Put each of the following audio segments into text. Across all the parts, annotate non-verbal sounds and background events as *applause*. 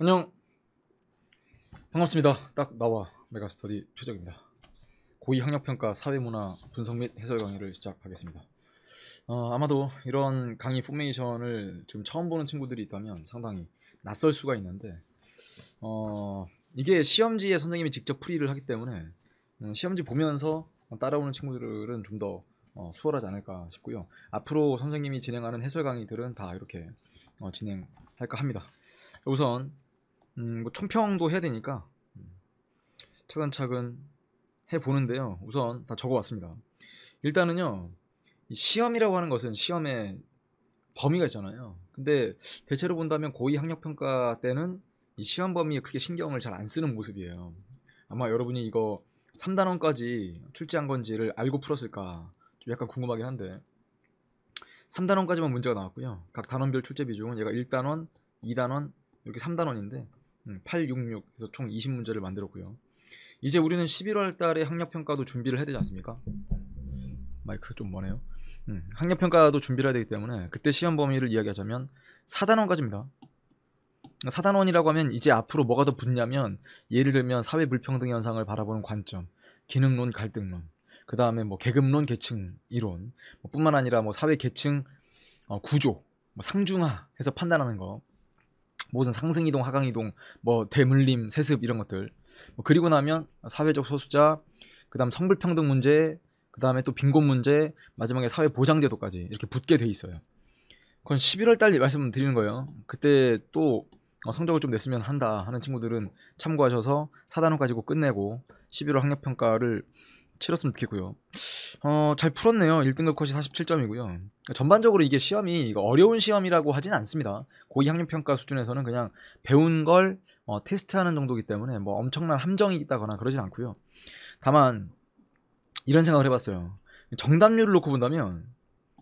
안녕 반갑습니다 딱 나와 메가스터디 최적입니다 고위 학력평가 사회문화 분석 및 해설 강의를 시작하겠습니다 어, 아마도 이런 강의 포메이션을 지금 처음 보는 친구들이 있다면 상당히 낯설 수가 있는데 어, 이게 시험지에 선생님이 직접 풀이를 하기 때문에 음, 시험지 보면서 따라오는 친구들은 좀더 어, 수월하지 않을까 싶고요. 앞으로 선생님이 진행하는 해설 강의들은 다 이렇게 어, 진행할까 합니다. 우선 음, 뭐 총평도 해야 되니까 음, 차근차근 해 보는데요. 우선 다 적어왔습니다. 일단은요, 시험이라고 하는 것은 시험의 범위가 있잖아요. 근데 대체로 본다면 고위 학력 평가 때는 시험 범위에 크게 신경을 잘 안 쓰는 모습이에요. 아마 여러분이 이거 3단원까지 출제한 건지를 알고 풀었을까 좀 약간 궁금하긴 한데 3단원까지만 문제가 나왔고요. 각 단원별 출제 비중은 얘가 1단원, 2단원, 이렇게 3단원인데 866 음, 그래서 총 20문제를 만들었고요. 이제 우리는 11월 달에 학력 평가도 준비를 해야 되지 않습니까? 마이크 좀 머네요. 음, 학력 평가도 준비를 해야 되기 때문에 그때 시험 범위를 이야기하자면 4단원까지입니다. 4단원이라고 하면 이제 앞으로 뭐가 더 붙냐면 예를 들면 사회 불평등 현상을 바라보는 관점, 기능론, 갈등론, 그 다음에 뭐 계급론, 계층 이론, 뭐 뿐만 아니라 뭐 사회 계층 어, 구조, 뭐 상중하 해서 판단하는 거, 모든 상승이동, 하강이동, 뭐 대물림, 세습 이런 것들. 뭐 그리고 나면 사회적 소수자, 그다음 성불평등 문제, 그다음에 또 빈곤 문제, 마지막에 사회 보장 제도까지 이렇게 붙게 돼 있어요. 그건 11월 달에 말씀드리는 거예요. 그때 또 어, 성적을 좀 냈으면 한다 하는 친구들은 참고하셔서 4단원 가지고 끝내고 11월 학력 평가를 치렀으면 좋겠고요. 어, 잘 풀었네요. 1등급 컷이 47점이고요. 전반적으로 이게 시험이 어려운 시험이라고 하진 않습니다. 고2 학년평가 수준에서는 그냥 배운 걸 어, 테스트하는 정도이기 때문에 뭐 엄청난 함정이 있다거나 그러진 않고요. 다만 이런 생각을 해봤어요. 정답률을 놓고 본다면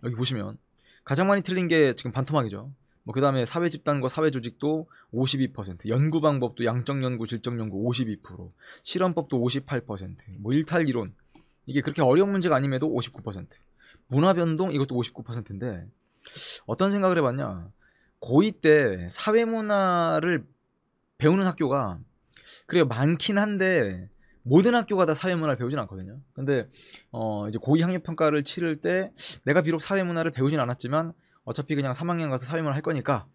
여기 보시면 가장 많이 틀린 게 지금 반토막이죠. 뭐 그다음에 사회 집단과 사회 조직도 52%, 연구 방법도 양적 연구, 질적 연구 52%, 실험법도 58%, 뭐 일탈 이론, 이게 그렇게 어려운 문제가 아님에도 59%. 문화 변동 이것도 59%인데 어떤 생각을 해봤냐? 고2 때 사회문화를 배우는 학교가 그래요 많긴 한데 모든 학교가 다 사회문화를 배우진 않거든요. 근데 어 이제 고2 학력 평가를 치를 때 내가 비록 사회문화를 배우진 않았지만 어차피 그냥 3학년 가서 사회문화 할 거니까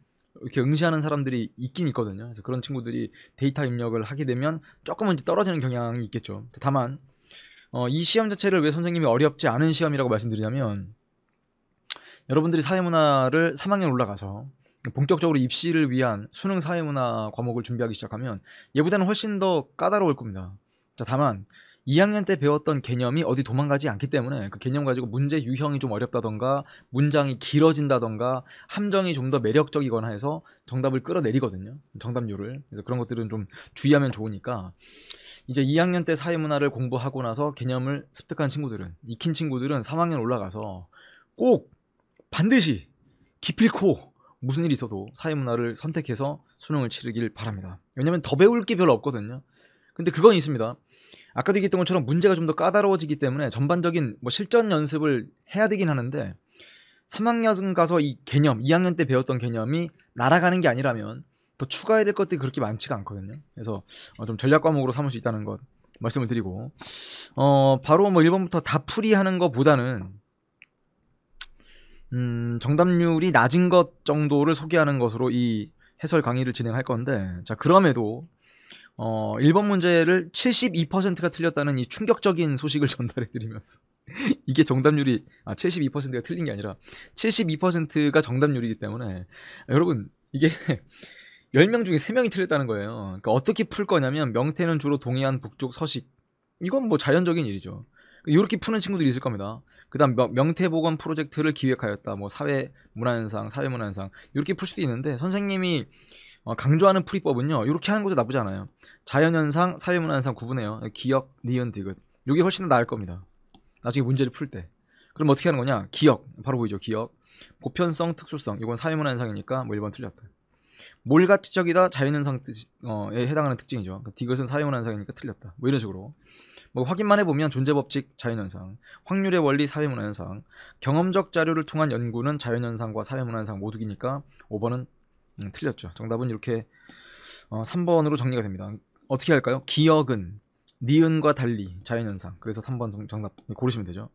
이렇게 응시하는 사람들이 있긴 있거든요. 그래서 그런 친구들이 데이터 입력을 하게 되면 조금은 이제 떨어지는 경향이 있겠죠. 다만 어, 이 시험 자체를 왜 선생님이 어렵지 않은 시험이라고 말씀드리냐면 여러분들이 사회문화를 3학년 올라가서 본격적으로 입시를 위한 수능 사회문화 과목을 준비하기 시작하면 예보다는 훨씬 더 까다로울 겁니다. 자 다만 2학년 때 배웠던 개념이 어디 도망가지 않기 때문에 그 개념 가지고 문제 유형이 좀 어렵다던가 문장이 길어진다던가 함정이 좀 더 매력적이거나 해서 정답을 끌어내리거든요. 정답률을. 그래서 그런 것들은 좀 주의하면 좋으니까 이제 2학년 때 사회문화를 공부하고 나서 개념을 습득한 친구들은 익힌 친구들은 3학년 올라가서 꼭 반드시 기필코 무슨 일이 있어도 사회문화를 선택해서 수능을 치르길 바랍니다. 왜냐면 더 배울 게 별로 없거든요. 근데 그건 있습니다. 아까도 얘기했던 것처럼 문제가 좀 더 까다로워지기 때문에 전반적인 뭐 실전 연습을 해야 되긴 하는데 3학년 가서 이 개념, 2학년 때 배웠던 개념이 날아가는 게 아니라면 더 추가해야 될 것들이 그렇게 많지가 않거든요. 그래서 어, 좀 전략 과목으로 삼을 수 있다는 것 말씀을 드리고 어 바로 뭐 1번부터 다 풀이하는 것보다는 음 정답률이 낮은 것 정도를 소개하는 것으로 이 해설 강의를 진행할 건데 자 그럼에도 어, 1번 문제를 72%가 틀렸다는 이 충격적인 소식을 *laughs* 전달해 드리면서 *laughs* 이게 정답률이 아 72%가 틀린 게 아니라 72%가 정답률이기 때문에 여러분 이게 10명 *laughs* 중에 3명이 틀렸다는 거예요. 그러니까 어떻게 풀 거냐면 명태는 주로 동해안 북쪽 서식. 이건 뭐 자연적인 일이죠. 이렇게 푸는 친구들이 있을 겁니다. 그다음 명태보건 프로젝트를 기획하였다. 뭐 사회 문화현상, 사회 문화현상 이렇게 풀 수도 있는데 선생님이 어, 강조하는 풀이법은요. 이렇게 하는 것도 나쁘지 않아요. 자연현상, 사회문화현상 구분해요. 기억, 니은, 디귿. 이게 훨씬 더 나을 겁니다. 나중에 문제를 풀 때. 그럼 어떻게 하는 거냐? 기억. 바로 보이죠. 기억. 보편성, 특수성. 이건 사회문화현상이니까 뭐 1번 틀렸다. 몰가지적이다 자연현상에 어, 해당하는 특징이죠. 그러니까 디귿은 사회문화현상이니까 틀렸다. 뭐 이런 식으로. 뭐 확인만 해보면 존재법칙 자연현상, 확률의 원리 사회문화현상, 경험적 자료를 통한 연구는 자연현상과 사회문화현상 모두기니까 5번은 음, 틀렸죠. 정답은 이렇게 어, 3번으로 정리가 됩니다. 어떻게 할까요? 기억은 니은과 달리 자연현상. 그래서 3번 정답 고르시면 되죠.